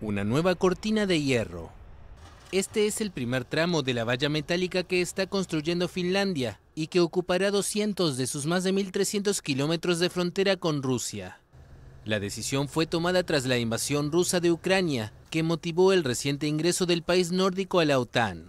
Una nueva cortina de hierro. Este es el primer tramo de la valla metálica que está construyendo Finlandia y que ocupará 200 de sus más de 1.300 kilómetros de frontera con Rusia. La decisión fue tomada tras la invasión rusa de Ucrania, que motivó el reciente ingreso del país nórdico a la OTAN.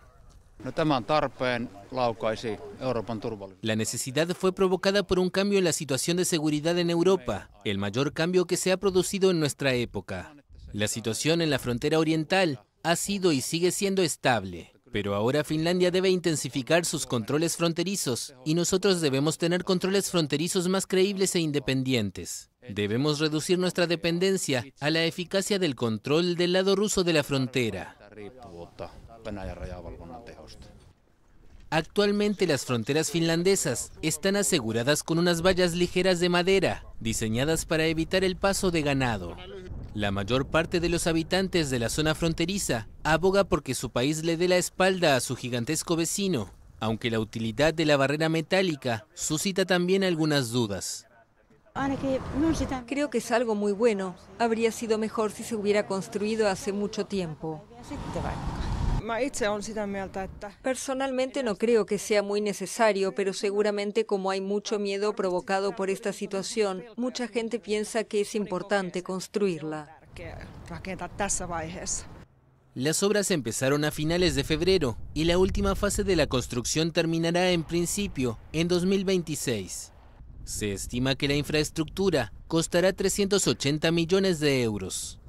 La necesidad fue provocada por un cambio en la situación de seguridad en Europa, el mayor cambio que se ha producido en nuestra época. La situación en la frontera oriental ha sido y sigue siendo estable, pero ahora Finlandia debe intensificar sus controles fronterizos y nosotros debemos tener controles fronterizos más creíbles e independientes. Debemos reducir nuestra dependencia a la eficacia del control del lado ruso de la frontera. Actualmente las fronteras finlandesas están aseguradas con unas vallas ligeras de madera diseñadas para evitar el paso de ganado. La mayor parte de los habitantes de la zona fronteriza aboga porque su país le dé la espalda a su gigantesco vecino, aunque la utilidad de la barrera metálica suscita también algunas dudas. Creo que es algo muy bueno. Habría sido mejor si se hubiera construido hace mucho tiempo. Personalmente no creo que sea muy necesario, pero seguramente como hay mucho miedo provocado por esta situación, mucha gente piensa que es importante construirla. Las obras empezaron a finales de febrero y la última fase de la construcción terminará en principio en 2026. Se estima que la infraestructura costará 380 millones de euros.